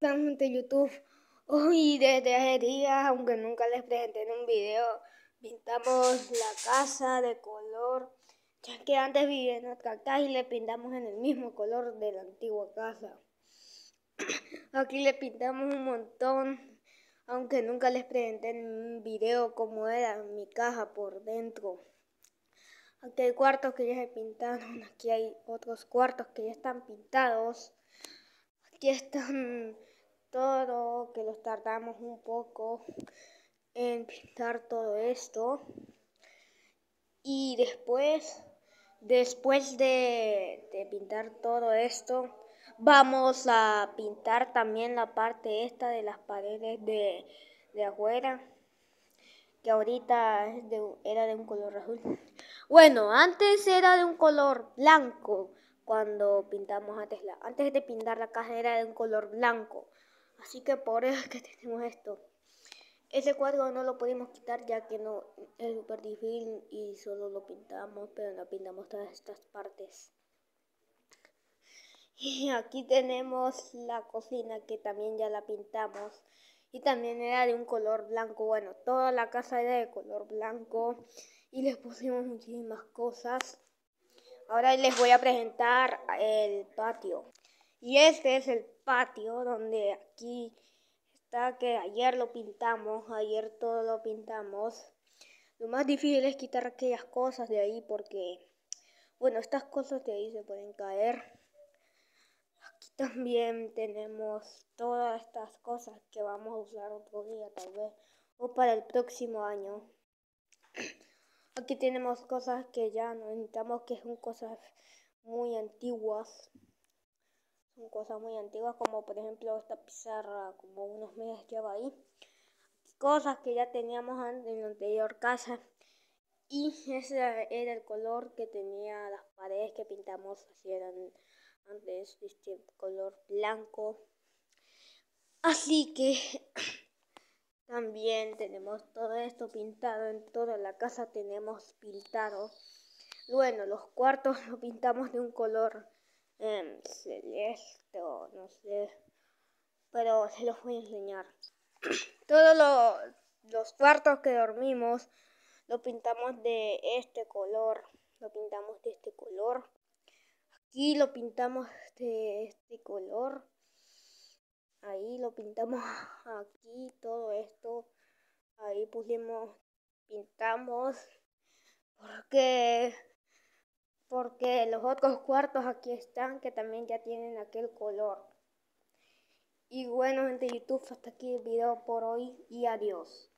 de YouTube. Hoy desde hace días, aunque nunca les presenté en un video, pintamos la casa de color, ya que antes vivía en otra casa y le pintamos en el mismo color de la antigua casa. Aquí le pintamos un montón, aunque nunca les presenté en un video cómo era mi caja por dentro. Aquí hay cuartos que ya se pintaron, aquí hay otros cuartos que ya están pintados que están todo, que los tardamos un poco en pintar todo esto. Y después, después de, pintar todo esto, vamos a pintar también la parte esta de las paredes de, de afuera que ahorita era de un color azul. Bueno, antes era de un color blanco, cuando pintamos a Tesla. antes de pintar la casa era de un color blanco. Así que por eso que tenemos esto. Ese cuadro no lo pudimos quitar ya que no es súper difícil y solo lo pintamos, pero no pintamos todas estas partes. Y aquí tenemos la cocina que también ya la pintamos y también era de un color blanco. Bueno, toda la casa era de color blanco y les pusimos muchísimas cosas. Ahora les voy a presentar el patio. Y este es el patio donde aquí está que ayer lo pintamos, ayer todo lo pintamos. Lo más difícil es quitar aquellas cosas de ahí porque, bueno, estas cosas de ahí se pueden caer. Aquí también tenemos todas estas cosas que vamos a usar otro día tal vez o para el próximo año. Aquí tenemos cosas que ya no necesitamos, que son cosas muy antiguas. Son cosas muy antiguas, como por ejemplo esta pizarra, como unos meses lleva ahí. Cosas que ya teníamos en la anterior casa. Y ese era el color que tenía las paredes que pintamos, así eran antes, este color blanco. Así que también tenemos todo esto pintado, en toda la casa tenemos pintado. Bueno, los cuartos lo pintamos de un color em, celeste o no sé, pero se los voy a enseñar. Todos los cuartos que dormimos lo pintamos de este color, lo pintamos de este color. Aquí lo pintamos de este color ahí lo pintamos aquí, todo esto, ahí pusimos, pintamos, porque, porque los otros cuartos aquí están que también ya tienen aquel color. Y bueno gente YouTube, hasta aquí el video por hoy y adiós.